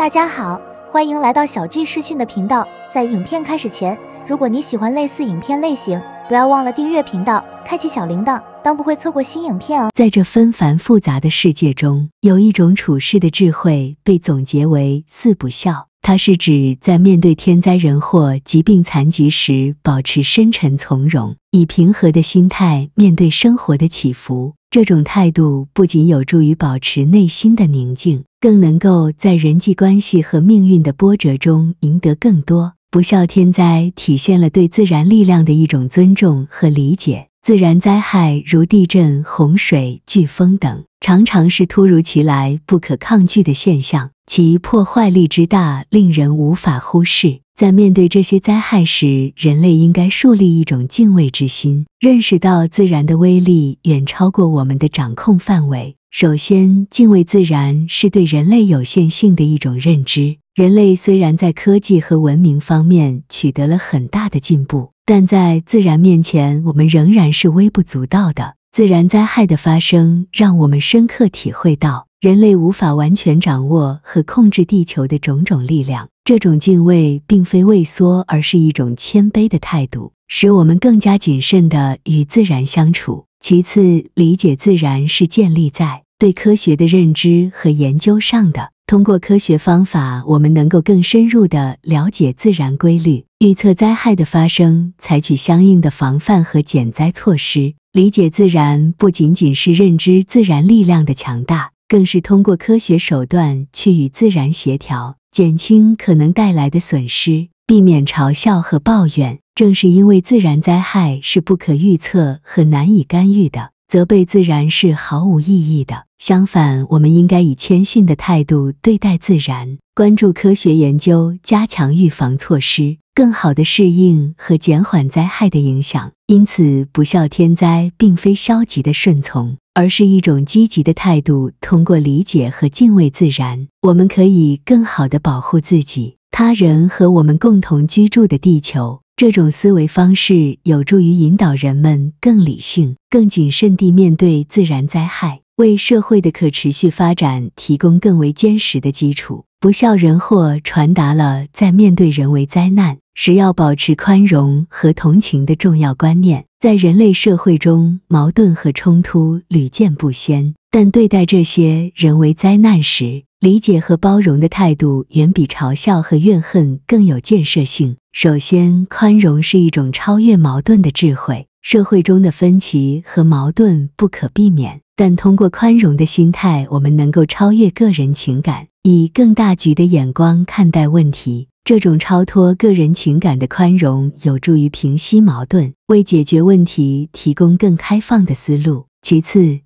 大家好，欢迎来到小 G 视讯的频道。在影片开始前，如果你喜欢类似影片类型，不要忘了订阅频道，开启小铃铛，当不会错过新影片哦。在这纷繁复杂的世界中，有一种处世的智慧被总结为“四不笑”。它是指在面对天灾人祸、疾病残疾时，保持深沉从容，以平和的心态面对生活的起伏。这种态度不仅有助于保持内心的宁静。更能够在人际关系和命运的波折中赢得更多。不孝天灾，体现了对自然力量的一种尊重和理解。自然灾害如地震、洪水、飓风等，常常是突如其来、不可抗拒的现象，其破坏力之大，令人无法忽视。在面对这些灾害时，人类应该树立一种敬畏之心，认识到自然的威力远超过我们的掌控范围。首先，敬畏自然是对人类有限性的一种认知。人类虽然在科技和文明方面取得了很大的进步，但在自然面前，我们仍然是微不足道的。自然灾害的发生，让我们深刻体会到人类无法完全掌握和控制地球的种种力量。这种敬畏并非畏缩，而是一种谦卑的态度，使我们更加谨慎地与自然相处。其次，理解自然是建立在对科学的认知和研究上的。通过科学方法，我们能够更深入地了解自然规律，预测灾害的发生，采取相应的防范和减灾措施。理解自然不仅仅是认知自然力量的强大，更是通过科学手段去与自然协调，减轻可能带来的损失，避免嘲笑和抱怨。正是因为自然灾害是不可预测和难以干预的。责备自然是毫无意义的。相反，我们应该以谦逊的态度对待自然，关注科学研究，加强预防措施，更好地适应和减缓灾害的影响。因此，不孝天灾并非消极的顺从，而是一种积极的态度。通过理解和敬畏自然，我们可以更好地保护自己、他人和我们共同居住的地球。这种思维方式有助于引导人们更理性、更谨慎地面对自然灾害，为社会的可持续发展提供更为坚实的基础。不孝人祸传达了在面对人为灾难时要保持宽容和同情的重要观念。在人类社会中，矛盾和冲突屡见不鲜。但对待这些人为灾难时，理解和包容的态度远比嘲笑和怨恨更有建设性。首先，宽容是一种超越矛盾的智慧。社会中的分歧和矛盾不可避免，但通过宽容的心态，我们能够超越个人情感，以更大局的眼光看待问题。这种超脱个人情感的宽容，有助于平息矛盾，为解决问题提供更开放的思路。其次，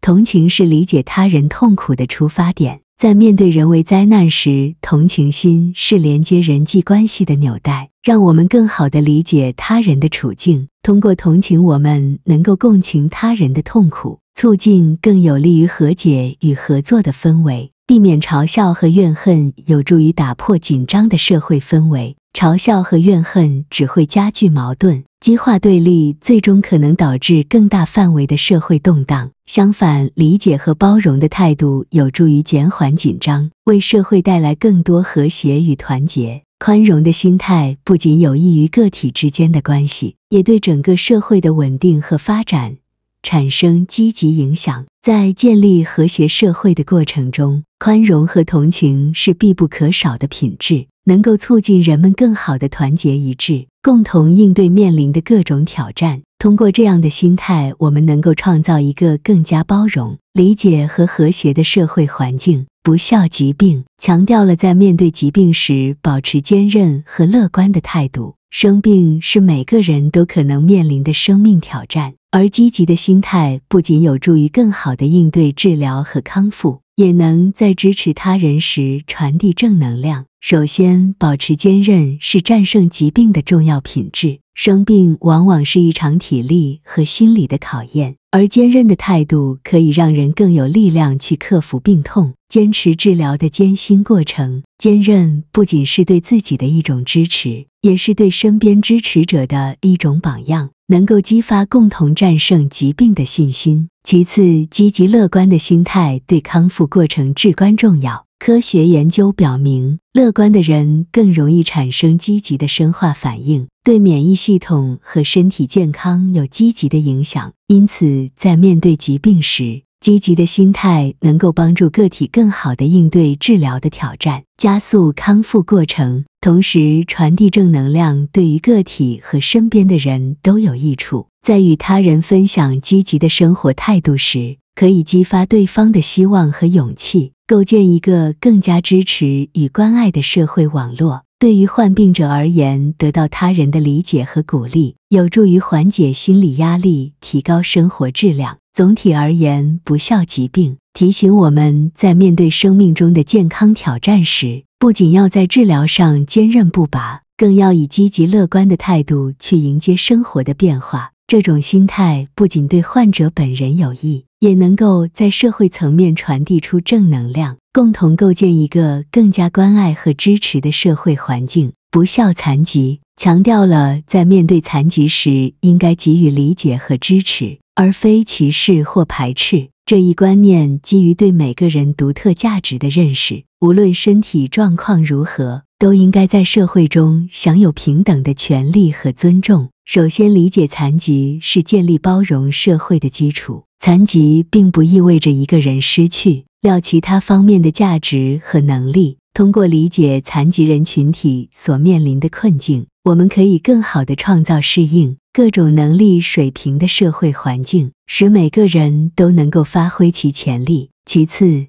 同情是理解他人痛苦的出发点，在面对人为灾难时，同情心是连接人际关系的纽带，让我们更好地理解他人的处境。通过同情，我们能够共情他人的痛苦，促进更有利于和解与合作的氛围。避免嘲笑和怨恨有助于打破紧张的社会氛围。嘲笑和怨恨只会加剧矛盾、激化对立，最终可能导致更大范围的社会动荡。相反，理解和包容的态度有助于减缓紧张，为社会带来更多和谐与团结。宽容的心态不仅有益于个体之间的关系，也对整个社会的稳定和发展。产生积极影响，在建立和谐社会的过程中，宽容和同情是必不可少的品质，能够促进人们更好的团结一致，共同应对面临的各种挑战。通过这样的心态，我们能够创造一个更加包容、理解和和谐的社会环境。不笑疾病强调了在面对疾病时保持坚韧和乐观的态度。生病是每个人都可能面临的生命挑战，而积极的心态不仅有助于更好的应对治疗和康复，也能在支持他人时传递正能量。首先，保持坚韧是战胜疾病的重要品质。生病往往是一场体力和心理的考验，而坚韧的态度可以让人更有力量去克服病痛。坚持治疗的艰辛过程，坚韧不仅是对自己的一种支持，也是对身边支持者的一种榜样，能够激发共同战胜疾病的信心。其次，积极乐观的心态对康复过程至关重要。科学研究表明，乐观的人更容易产生积极的生化反应，对免疫系统和身体健康有积极的影响。因此，在面对疾病时，积极的心态能够帮助个体更好地应对治疗的挑战，加速康复过程，同时传递正能量，对于个体和身边的人都有益处。在与他人分享积极的生活态度时，可以激发对方的希望和勇气，构建一个更加支持与关爱的社会网络。对于患病者而言，得到他人的理解和鼓励，有助于缓解心理压力，提高生活质量。总体而言，不孝疾病提醒我们在面对生命中的健康挑战时，不仅要在治疗上坚韧不拔，更要以积极乐观的态度去迎接生活的变化。这种心态不仅对患者本人有益，也能够在社会层面传递出正能量，共同构建一个更加关爱和支持的社会环境。不孝残疾。强调了在面对残疾时，应该给予理解和支持，而非歧视或排斥。这一观念基于对每个人独特价值的认识，无论身体状况如何，都应该在社会中享有平等的权利和尊重。首先，理解残疾是建立包容社会的基础。残疾并不意味着一个人失去了其他方面的价值和能力。通过理解残疾人群体所面临的困境，我们可以更好地创造适应各种能力水平的社会环境，使每个人都能够发挥其潜力。其次，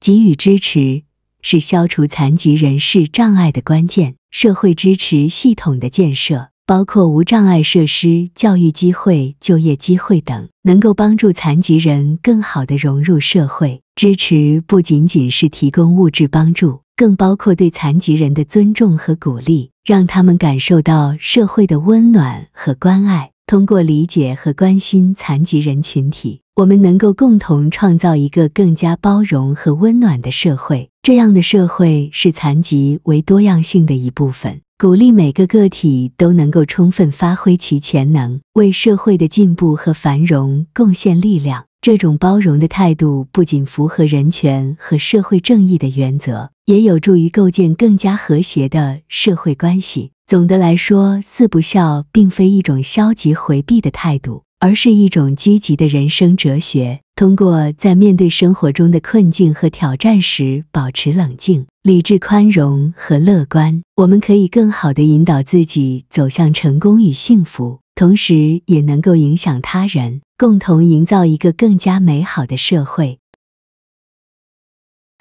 给予支持是消除残疾人士障碍的关键。社会支持系统的建设，包括无障碍设施、教育机会、就业机会等，能够帮助残疾人更好地融入社会。支持不仅仅是提供物质帮助。更包括对残疾人的尊重和鼓励，让他们感受到社会的温暖和关爱。通过理解和关心残疾人群体，我们能够共同创造一个更加包容和温暖的社会。这样的社会是残疾为多样性的一部分，鼓励每个个体都能够充分发挥其潜能，为社会的进步和繁荣贡献力量。这种包容的态度不仅符合人权和社会正义的原则。也有助于构建更加和谐的社会关系。总的来说，四不孝并非一种消极回避的态度，而是一种积极的人生哲学。通过在面对生活中的困境和挑战时保持冷静、理智、宽容和乐观，我们可以更好地引导自己走向成功与幸福，同时也能够影响他人，共同营造一个更加美好的社会。